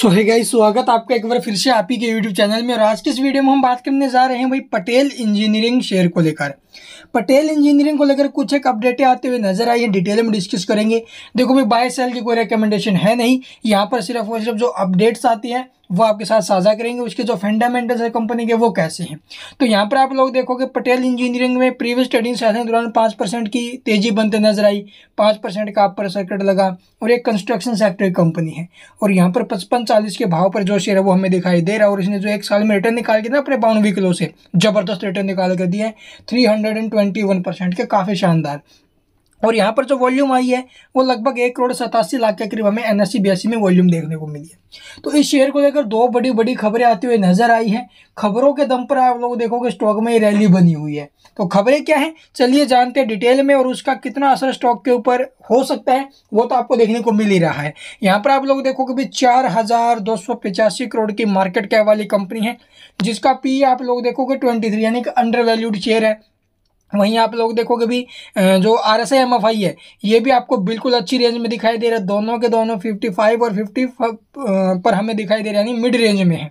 सो है गाई स्वागत आपका एक बार फिर से आप ही के यूट्यूब चैनल में और आज के इस वीडियो में हम बात करने जा रहे हैं भाई पटेल इंजीनियरिंग शेयर को लेकर पटेल इंजीनियरिंग को लेकर कुछ एक अपडेटें आते हुए नजर आई है डिटेल में डिस्कस करेंगे देखो भाई बाय सेल की कोई रिकमेंडेशन है नहीं यहाँ पर सिर्फ और सिर्फ जो अपडेट्स आती हैं वो आपके साथ साझा करेंगे उसके जो फंडामेंटल्स है कंपनी के वो कैसे हैं तो यहाँ पर आप लोग देखोगे पटेल इंजीनियरिंग में प्रीवियस ट्रेडिंग सेशन के दौरान पाँच परसेंट की तेजी बनते नजर आई पाँच परसेंट का अपर सर्किट लगा और एक कंस्ट्रक्शन सेक्टर की कंपनी है और यहाँ पर पचपन चालीस के भाव पर जो शेयर है वो हमें दिखाई दे रहा है और इसने जो एक साल में रिटर्न निकाल के ना अपने बाउंड विकलों से जबरदस्त रिटर्न निकाल कर दिया है 121 परसेंट के काफ़ी शानदार और यहाँ पर जो वॉल्यूम आई है वो लगभग एक करोड़ सतासी लाख के करीब हमें एन एस e, e में वॉल्यूम देखने को मिली है तो इस शेयर को लेकर दो बड़ी बड़ी खबरें आती हुई नजर आई हैं खबरों के दम पर आप लोग देखोगे स्टॉक में रैली बनी हुई है तो खबरें क्या हैं चलिए जानते हैं डिटेल में और उसका कितना असर स्टॉक के ऊपर हो सकता है वो तो आपको देखने को मिल ही रहा है यहाँ पर आप लोग देखोगे भी चार हज़ार दो सौ पचासी करोड़ की मार्केट कैप वाली कंपनी है जिसका पी आप लोग देखोगे ट्वेंटी थ्री यानी कि अंडर वैल्यूड शेयर है वहीं आप लोग देखोगे भी जो R S M F I है ये भी आपको बिल्कुल अच्छी रेंज में दिखाई दे रहा है दोनों के दोनों 55 और 50 पर हमें दिखाई दे रहा है यानी मिड रेंज में है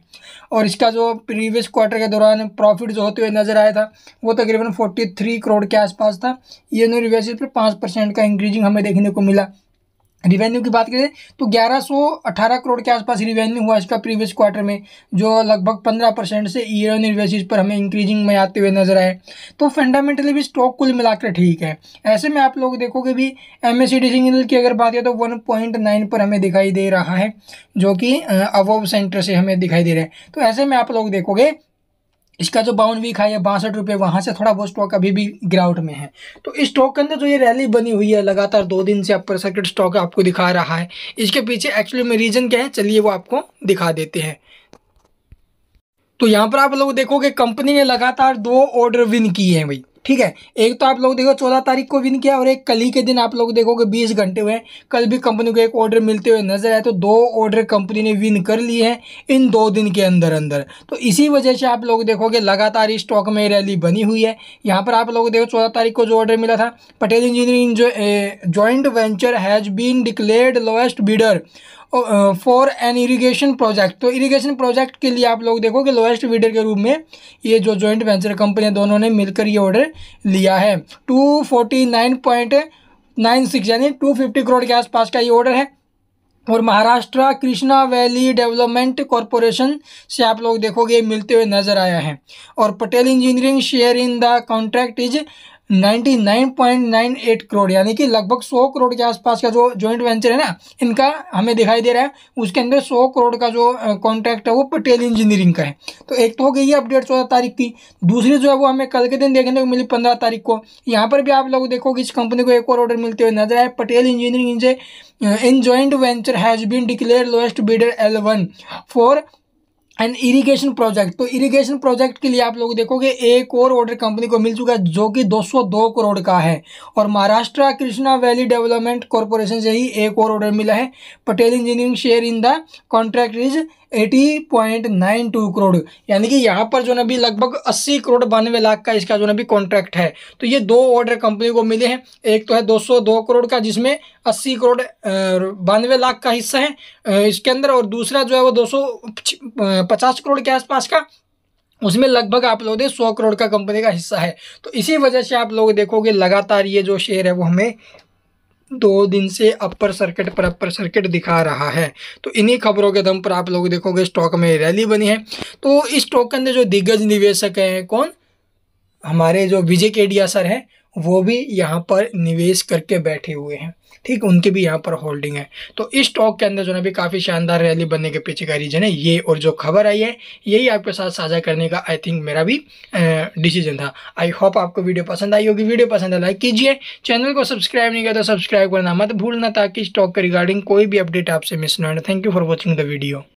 और इसका जो प्रीवियस क्वार्टर के दौरान प्रॉफिट जो होते हुए नज़र आया था वो तकरीबन 43 करोड़ के आसपास था ये नो रिवर्सिस पर पाँच परसेंट का इंक्रीजिंग हमें देखने को मिला रिवेन्यू की बात करें तो 1118 करोड़ के आसपास रिवेन्यू हुआ इसका प्रीवियस क्वार्टर में जो लगभग 15 परसेंट से ईयर ऑन ईयर बेसिस पर हमें इंक्रीजिंग में आते हुए नजर आए तो फंडामेंटली भी स्टॉक कुल मिलाकर ठीक है ऐसे में आप लोग देखोगे भी एम एस की अगर बात करें तो वन पर हमें दिखाई दे रहा है जो कि अवोव सेंटर से हमें दिखाई दे रहा है तो ऐसे में आप लोग देखोगे इसका जो बावन वीक है बासठ रुपये वहाँ से थोड़ा बहुत स्टॉक अभी भी गिरावट में है तो इस स्टॉक के अंदर जो तो ये रैली बनी हुई है लगातार दो दिन से अपर सर्किट स्टॉक आपको दिखा रहा है इसके पीछे एक्चुअली में रीज़न क्या है चलिए वो आपको दिखा देते हैं तो यहाँ पर आप लोग देखोगे कंपनी ने लगातार दो ऑर्डर विन किए हैं भाई ठीक है एक तो आप लोग देखो चौदह तारीख को विन किया और एक कल ही के दिन आप लोग देखोगे बीस घंटे हुए कल भी कंपनी को एक ऑर्डर मिलते हुए नजर आए तो दो ऑर्डर कंपनी ने विन कर लिए हैं इन दो दिन के अंदर अंदर तो इसी वजह से आप लोग देखोगे लगातार स्टॉक में रैली बनी हुई है यहाँ पर आप लोग देखो चौदह तारीख को जो ऑर्डर मिला था पटेल इंजीनियरिंग जो joint venture has been declared lowest bidder for an irrigation project तो इरीगेशन प्रोजेक्ट के लिए आप लोग देखो कि लोएस्ट वीडर के रूप में ये जो जॉइंट वेंचर है दोनों ने मिलकर ये ऑर्डर लिया है two forty nine point nine six यानी टू फिफ्टी करोड़ के आसपास का ये ऑर्डर है और Maharashtra Krishna valley development corporation से आप लोग देखोगे मिलते हुए नजर आया है और Patel engineering share in the contract is 99.98 crore यानी कि लगभग 100 करोड़ के आसपास का जो जॉइंट वेंचर है ना इनका हमें दिखाई दे रहा है उसके अंदर 100 करोड़ का जो कॉन्ट्रैक्ट है वो पटेल इंजीनियरिंग का है तो एक तो हो गई है अपडेट चौदह तारीख की दूसरी जो है वो हमें कल के दिन देखने को मिली पंद्रह तारीख को यहाँ पर भी आप लोग देखोगे इस कंपनी को एक और ऑर्डर मिलते हुए नजर आए पटेल इंजीनियरिंग इनसे in joint venture has been declare lowest bidder L for and irrigation project तो इरिगेशन प्रोजेक्ट के लिए आप लोग देखोगे एक और ऑर्डर कंपनी को मिल चुका है जो कि 202 करोड़ का है और Maharashtra Krishna valley development corporation से ही एक और ऑर्डर मिला है Patel engineering share in the contract is 80.92 crore यानी कि यहाँ पर जो है अभी लगभग 80 करोड़ बानवे लाख का इसका जो है अभी कॉन्ट्रैक्ट है तो ये दो ऑर्डर कंपनी को मिले हैं एक तो है 202 करोड़ का जिसमें 80 करोड़ बानवे लाख का हिस्सा है इसके अंदर और दूसरा जो है वो 250 करोड़ के आसपास का उसमें लगभग आप लोग सौ करोड़ का कंपनी का हिस्सा है तो इसी वजह से आप लोग देखोगे लगातार ये जो शेयर है वो हमें दो दिन से अपर सर्किट पर अपर सर्किट दिखा रहा है तो इन्हीं खबरों के दम पर आप लोग देखोगे स्टॉक में रैली बनी है तो इस स्टॉक के अंदर जो दिग्गज निवेशक हैं कौन हमारे जो विजय केडिया सर हैं वो भी यहाँ पर निवेश करके बैठे हुए हैं ठीक उनकी भी यहाँ पर होल्डिंग है तो इस स्टॉक के अंदर जो ना भी काफ़ी शानदार रैली बनने के पीछे का रीजन है ये और जो खबर आई है यही आपके साथ साझा करने का आई थिंक मेरा भी डिसीजन था आई होप आपको वीडियो पसंद आई होगी वीडियो पसंद है लाइक कीजिए चैनल को सब्सक्राइब नहीं किया तो सब्सक्राइब करना मत भूलना ताकि स्टॉक के रिगार्डिंग कोई भी अपडेट आपसे मिस ना thank you for watching the video